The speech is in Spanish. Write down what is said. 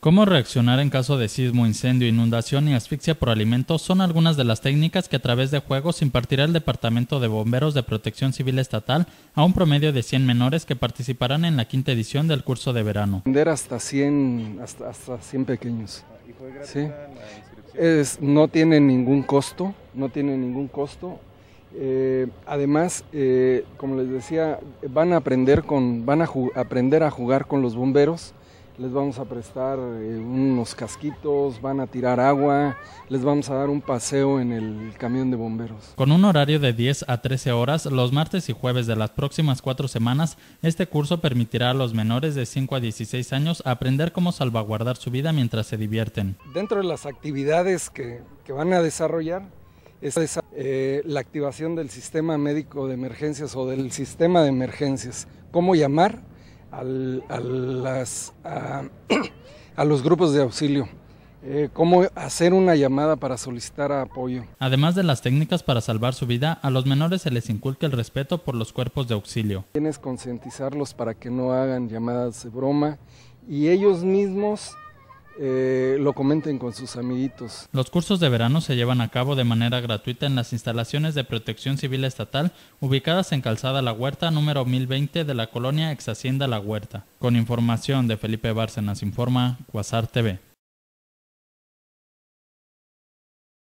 Cómo reaccionar en caso de sismo, incendio, inundación y asfixia por alimentos son algunas de las técnicas que a través de juegos impartirá el Departamento de Bomberos de Protección Civil Estatal a un promedio de 100 menores que participarán en la quinta edición del curso de verano. hasta 100, hasta, hasta 100 pequeños. Sí. no tiene ningún costo, no tiene ningún costo. Eh, además, eh, como les decía, van a aprender, van a aprender a jugar con los bomberos les vamos a prestar eh, unos casquitos, van a tirar agua, les vamos a dar un paseo en el camión de bomberos. Con un horario de 10 a 13 horas, los martes y jueves de las próximas cuatro semanas, este curso permitirá a los menores de 5 a 16 años aprender cómo salvaguardar su vida mientras se divierten. Dentro de las actividades que, que van a desarrollar, es eh, la activación del sistema médico de emergencias o del sistema de emergencias, cómo llamar a, las, los grupos de auxilio. Eh, cómo hacer una llamada para solicitar apoyo. Además de las técnicas para salvar su vida, a los menores se les inculca el respeto por los cuerpos de auxilio. Tienes concientizarlos para que no hagan llamadas de broma y ellos mismos eh, lo comenten con sus amiguitos. Los cursos de verano se llevan a cabo de manera gratuita en las instalaciones de Protección Civil Estatal ubicadas en Calzada La Huerta, número 1020 de la colonia Ex Hacienda La Huerta. Con información de Felipe Bárcenas, informa Cuasar TV.